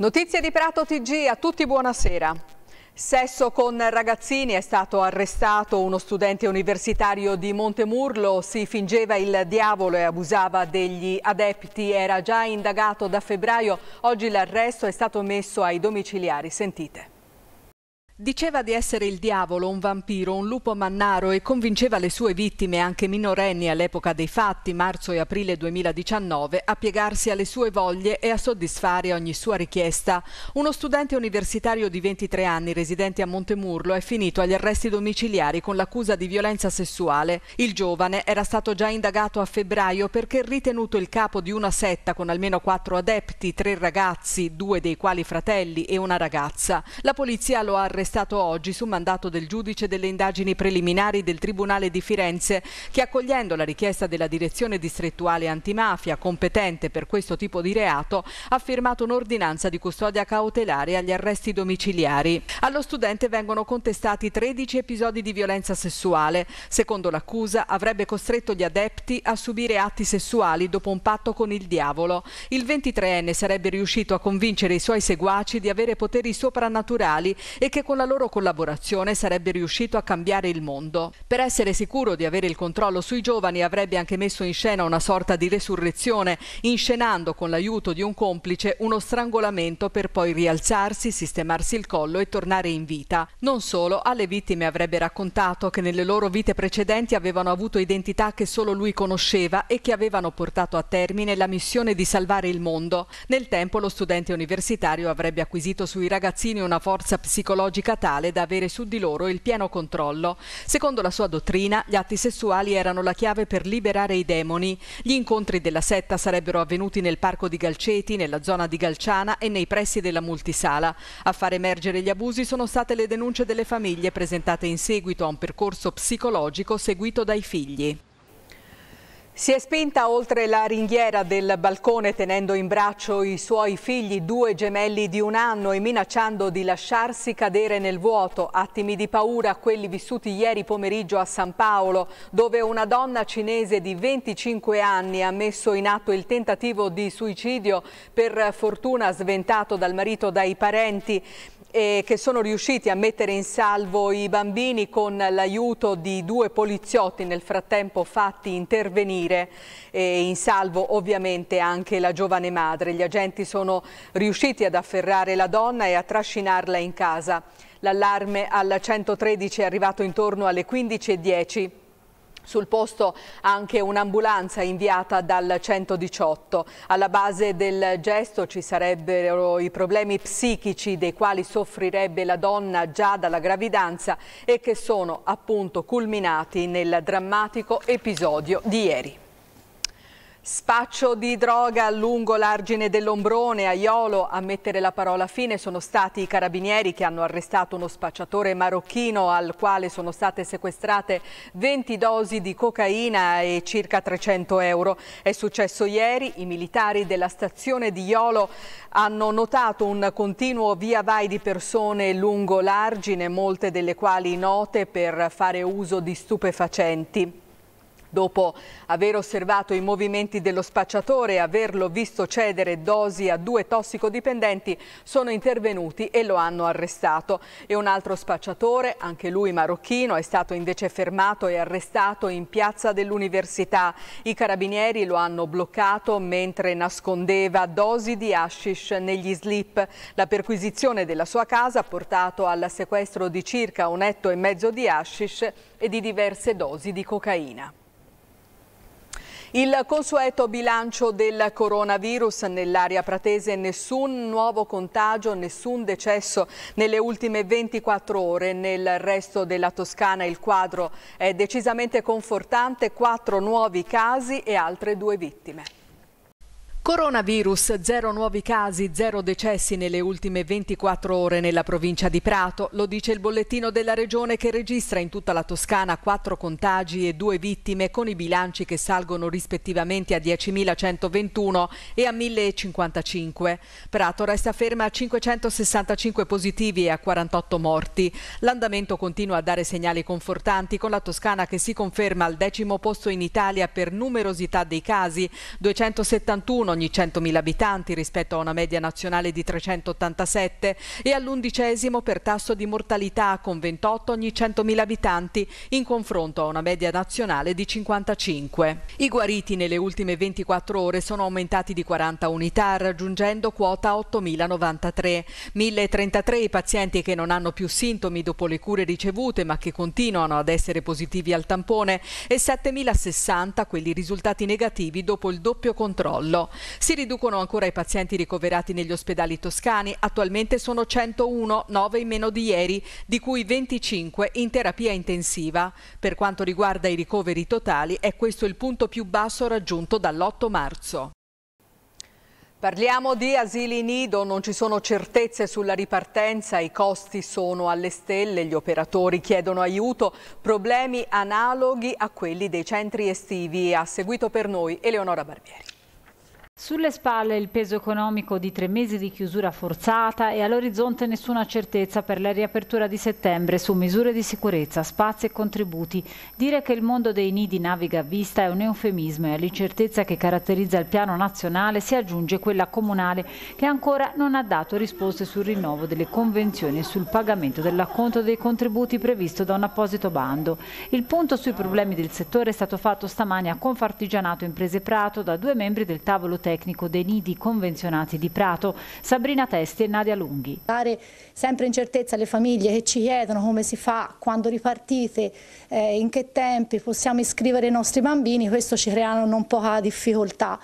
Notizie di Prato TG, a tutti buonasera. Sesso con ragazzini è stato arrestato uno studente universitario di Montemurlo, si fingeva il diavolo e abusava degli adepti, era già indagato da febbraio, oggi l'arresto è stato messo ai domiciliari, sentite. Diceva di essere il diavolo, un vampiro, un lupo mannaro e convinceva le sue vittime, anche minorenni all'epoca dei fatti, marzo e aprile 2019, a piegarsi alle sue voglie e a soddisfare ogni sua richiesta. Uno studente universitario di 23 anni, residente a Montemurlo, è finito agli arresti domiciliari con l'accusa di violenza sessuale. Il giovane era stato già indagato a febbraio perché ritenuto il capo di una setta con almeno quattro adepti, tre ragazzi, due dei quali fratelli e una ragazza. La polizia lo ha arrestato stato oggi su mandato del giudice delle indagini preliminari del Tribunale di Firenze che accogliendo la richiesta della direzione distrettuale antimafia competente per questo tipo di reato ha firmato un'ordinanza di custodia cautelare agli arresti domiciliari. Allo studente vengono contestati 13 episodi di violenza sessuale. Secondo l'accusa avrebbe costretto gli adepti a subire atti sessuali dopo un patto con il diavolo. Il 23enne sarebbe riuscito a convincere i suoi seguaci di avere poteri soprannaturali e che con la loro collaborazione sarebbe riuscito a cambiare il mondo. Per essere sicuro di avere il controllo sui giovani avrebbe anche messo in scena una sorta di resurrezione, inscenando con l'aiuto di un complice uno strangolamento per poi rialzarsi, sistemarsi il collo e tornare in vita. Non solo, alle vittime avrebbe raccontato che nelle loro vite precedenti avevano avuto identità che solo lui conosceva e che avevano portato a termine la missione di salvare il mondo. Nel tempo lo studente universitario avrebbe acquisito sui ragazzini una forza psicologica ricerca tale da avere su di loro il pieno controllo. Secondo la sua dottrina, gli atti sessuali erano la chiave per liberare i demoni. Gli incontri della setta sarebbero avvenuti nel parco di Galceti, nella zona di Galciana e nei pressi della multisala. A far emergere gli abusi sono state le denunce delle famiglie presentate in seguito a un percorso psicologico seguito dai figli. Si è spinta oltre la ringhiera del balcone tenendo in braccio i suoi figli, due gemelli di un anno e minacciando di lasciarsi cadere nel vuoto. Attimi di paura quelli vissuti ieri pomeriggio a San Paolo, dove una donna cinese di 25 anni ha messo in atto il tentativo di suicidio per fortuna sventato dal marito dai parenti e che sono riusciti a mettere in salvo i bambini con l'aiuto di due poliziotti nel frattempo fatti intervenire e in salvo ovviamente anche la giovane madre. Gli agenti sono riusciti ad afferrare la donna e a trascinarla in casa. L'allarme alla 113 è arrivato intorno alle 15.10. Sul posto anche un'ambulanza inviata dal 118. Alla base del gesto ci sarebbero i problemi psichici dei quali soffrirebbe la donna già dalla gravidanza e che sono appunto culminati nel drammatico episodio di ieri. Spaccio di droga lungo l'argine dell'ombrone a Iolo a mettere la parola fine sono stati i carabinieri che hanno arrestato uno spacciatore marocchino al quale sono state sequestrate 20 dosi di cocaina e circa 300 euro. È successo ieri, i militari della stazione di Iolo hanno notato un continuo via vai di persone lungo l'argine, molte delle quali note per fare uso di stupefacenti. Dopo aver osservato i movimenti dello spacciatore e averlo visto cedere dosi a due tossicodipendenti, sono intervenuti e lo hanno arrestato. E un altro spacciatore, anche lui marocchino, è stato invece fermato e arrestato in piazza dell'università. I carabinieri lo hanno bloccato mentre nascondeva dosi di hashish negli slip. La perquisizione della sua casa ha portato al sequestro di circa un etto e mezzo di hashish e di diverse dosi di cocaina. Il consueto bilancio del coronavirus nell'area pratese, nessun nuovo contagio, nessun decesso nelle ultime 24 ore. Nel resto della Toscana il quadro è decisamente confortante, quattro nuovi casi e altre due vittime. Coronavirus, zero nuovi casi, zero decessi nelle ultime 24 ore nella provincia di Prato, lo dice il bollettino della regione che registra in tutta la Toscana quattro contagi e due vittime con i bilanci che salgono rispettivamente a 10.121 e a 1.055. Prato resta ferma a 565 positivi e a 48 morti. L'andamento continua a dare segnali confortanti con la Toscana che si conferma al decimo posto in Italia per numerosità dei casi, 271 ogni 100.000 abitanti rispetto a una media nazionale di 387 e all'undicesimo per tasso di mortalità con 28 ogni 100.000 abitanti in confronto a una media nazionale di 55. I guariti nelle ultime 24 ore sono aumentati di 40 unità raggiungendo quota 8.093. 1.033 i pazienti che non hanno più sintomi dopo le cure ricevute ma che continuano ad essere positivi al tampone e 7.060 quelli risultati negativi dopo il doppio controllo. Si riducono ancora i pazienti ricoverati negli ospedali toscani, attualmente sono 101, 9 in meno di ieri, di cui 25 in terapia intensiva. Per quanto riguarda i ricoveri totali è questo il punto più basso raggiunto dall'8 marzo. Parliamo di asili nido, non ci sono certezze sulla ripartenza, i costi sono alle stelle, gli operatori chiedono aiuto, problemi analoghi a quelli dei centri estivi. Ha seguito per noi Eleonora Barbieri. Sulle spalle il peso economico di tre mesi di chiusura forzata e all'orizzonte nessuna certezza per la riapertura di settembre su misure di sicurezza, spazi e contributi. Dire che il mondo dei nidi naviga a vista è un eufemismo e all'incertezza che caratterizza il piano nazionale si aggiunge quella comunale che ancora non ha dato risposte sul rinnovo delle convenzioni e sul pagamento dell'acconto dei contributi previsto da un apposito bando. Il punto sui problemi del settore è stato fatto stamani a Confartigianato Imprese Prato da due membri del tavolo tecnico zootecnico dei nidi convenzionati di Prato, Sabrina Testi e Nadia Lunghi. Dare sempre incertezza alle famiglie che ci chiedono come si fa, quando ripartite, eh, in che tempi possiamo iscrivere i nostri bambini, questo ci crea non poca difficoltà.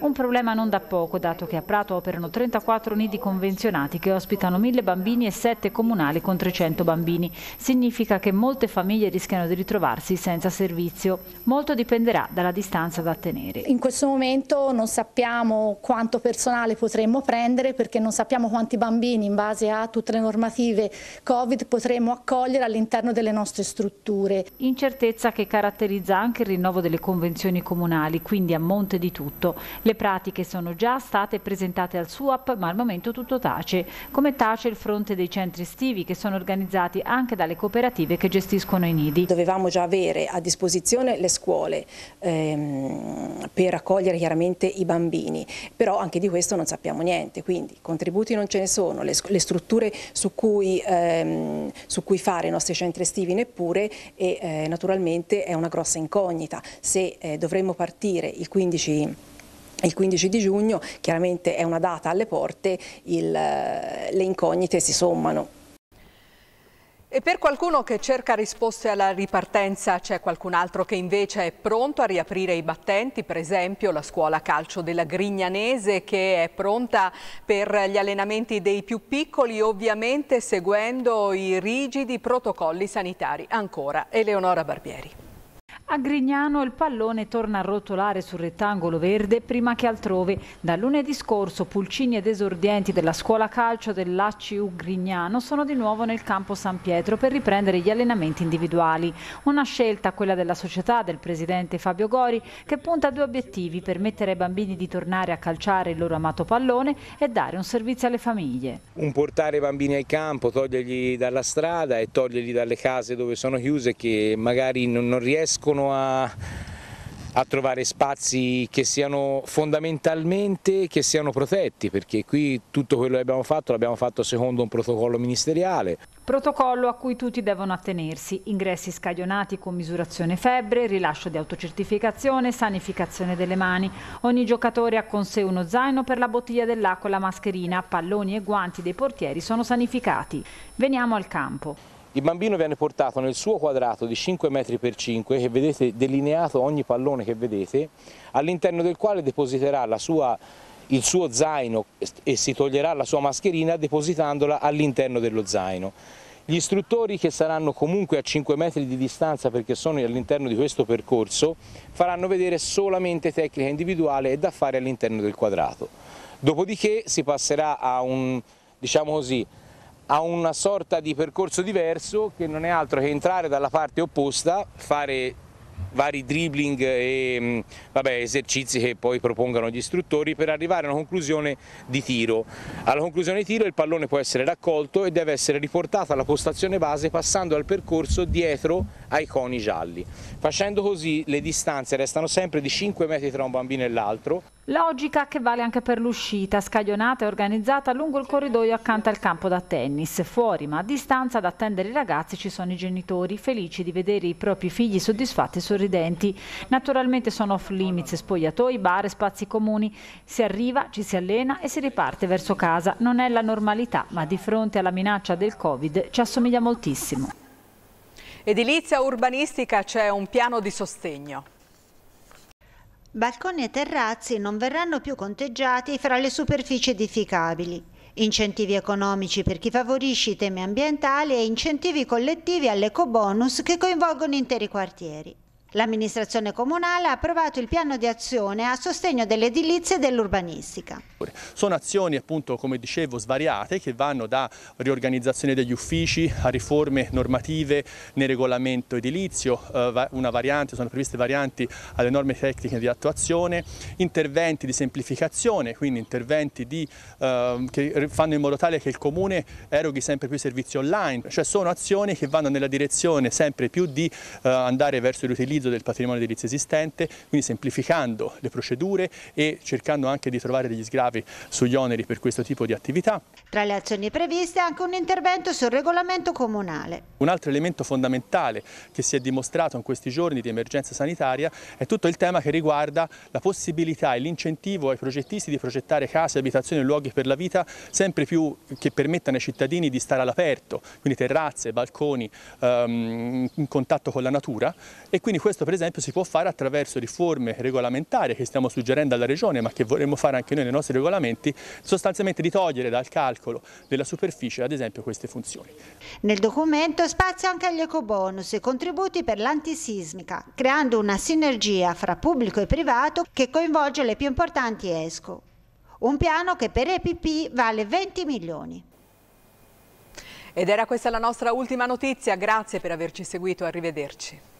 Un problema non da poco, dato che a Prato operano 34 nidi convenzionati che ospitano 1000 bambini e 7 comunali con 300 bambini. Significa che molte famiglie rischiano di ritrovarsi senza servizio. Molto dipenderà dalla distanza da tenere. In questo momento non sappiamo quanto personale potremmo prendere perché non sappiamo quanti bambini in base a tutte le normative Covid potremo accogliere all'interno delle nostre strutture. Incertezza che caratterizza anche il rinnovo delle convenzioni comunali, quindi a monte di tutto. Le le pratiche sono già state presentate al SUAP, ma al momento tutto tace, come tace il fronte dei centri estivi che sono organizzati anche dalle cooperative che gestiscono i nidi. Dovevamo già avere a disposizione le scuole ehm, per accogliere chiaramente i bambini, però anche di questo non sappiamo niente, quindi contributi non ce ne sono, le, le strutture su cui, ehm, su cui, fare i nostri centri estivi neppure e eh, naturalmente è una grossa incognita. Se eh, dovremmo partire il 15 il 15 di giugno chiaramente è una data alle porte, il, eh, le incognite si sommano. E per qualcuno che cerca risposte alla ripartenza c'è qualcun altro che invece è pronto a riaprire i battenti, per esempio la scuola calcio della Grignanese che è pronta per gli allenamenti dei più piccoli, ovviamente seguendo i rigidi protocolli sanitari. Ancora Eleonora Barbieri. A Grignano il pallone torna a rotolare sul rettangolo verde prima che altrove. Da lunedì scorso pulcini ed esordienti della scuola calcio dell'ACU Grignano sono di nuovo nel campo San Pietro per riprendere gli allenamenti individuali. Una scelta, quella della società, del presidente Fabio Gori, che punta a due obiettivi, permettere ai bambini di tornare a calciare il loro amato pallone e dare un servizio alle famiglie. Un portare i bambini al campo, togliergli dalla strada e togliergli dalle case dove sono chiuse che magari non riescono riescono a, a trovare spazi che siano fondamentalmente che siano protetti perché qui tutto quello che abbiamo fatto l'abbiamo fatto secondo un protocollo ministeriale. Protocollo a cui tutti devono attenersi, ingressi scaglionati con misurazione febbre, rilascio di autocertificazione, sanificazione delle mani. Ogni giocatore ha con sé uno zaino per la bottiglia dell'acqua e la mascherina, palloni e guanti dei portieri sono sanificati. Veniamo al campo. Il bambino viene portato nel suo quadrato di 5 metri per 5, che vedete delineato ogni pallone che vedete, all'interno del quale depositerà sua, il suo zaino e si toglierà la sua mascherina depositandola all'interno dello zaino. Gli istruttori che saranno comunque a 5 metri di distanza perché sono all'interno di questo percorso faranno vedere solamente tecnica individuale e da fare all'interno del quadrato. Dopodiché si passerà a un, diciamo così, ha una sorta di percorso diverso che non è altro che entrare dalla parte opposta, fare vari dribbling e mm, vabbè, esercizi che poi propongano gli istruttori per arrivare a una conclusione di tiro. Alla conclusione di tiro il pallone può essere raccolto e deve essere riportato alla postazione base passando al percorso dietro ai coni gialli. Facendo così le distanze restano sempre di 5 metri tra un bambino e l'altro. Logica che vale anche per l'uscita, scaglionata e organizzata lungo il corridoio accanto al campo da tennis. Fuori, ma a distanza, ad attendere i ragazzi ci sono i genitori, felici di vedere i propri figli soddisfatti e sorridenti. Naturalmente sono off limits, spogliatoi, bar, spazi comuni. Si arriva, ci si allena e si riparte verso casa. Non è la normalità, ma di fronte alla minaccia del Covid ci assomiglia moltissimo. Edilizia urbanistica c'è un piano di sostegno. Balconi e terrazzi non verranno più conteggiati fra le superfici edificabili. Incentivi economici per chi favorisce i temi ambientali e incentivi collettivi all'ecobonus che coinvolgono interi quartieri. L'amministrazione comunale ha approvato il piano di azione a sostegno dell'edilizia e dell'urbanistica. Sono azioni appunto come dicevo svariate che vanno da riorganizzazione degli uffici a riforme normative nel regolamento edilizio, eh, una variante, sono previste varianti alle norme tecniche di attuazione, interventi di semplificazione, quindi interventi di, ehm, che fanno in modo tale che il comune eroghi sempre più servizi online, cioè sono azioni che vanno nella direzione sempre più di eh, andare verso l'utilizzo l'utilizzo del patrimonio edilizio esistente, quindi semplificando le procedure e cercando anche di trovare degli sgravi sugli oneri per questo tipo di attività. Tra le azioni previste anche un intervento sul regolamento comunale. Un altro elemento fondamentale che si è dimostrato in questi giorni di emergenza sanitaria è tutto il tema che riguarda la possibilità e l'incentivo ai progettisti di progettare case, abitazioni e luoghi per la vita sempre più che permettano ai cittadini di stare all'aperto, quindi terrazze, balconi, ehm, in contatto con la natura e quindi questo questo per esempio si può fare attraverso riforme regolamentari che stiamo suggerendo alla Regione ma che vorremmo fare anche noi nei nostri regolamenti, sostanzialmente di togliere dal calcolo della superficie ad esempio queste funzioni. Nel documento spazio anche agli ecobonus e contributi per l'antisismica, creando una sinergia fra pubblico e privato che coinvolge le più importanti ESCO. Un piano che per EPP vale 20 milioni. Ed era questa la nostra ultima notizia, grazie per averci seguito, arrivederci.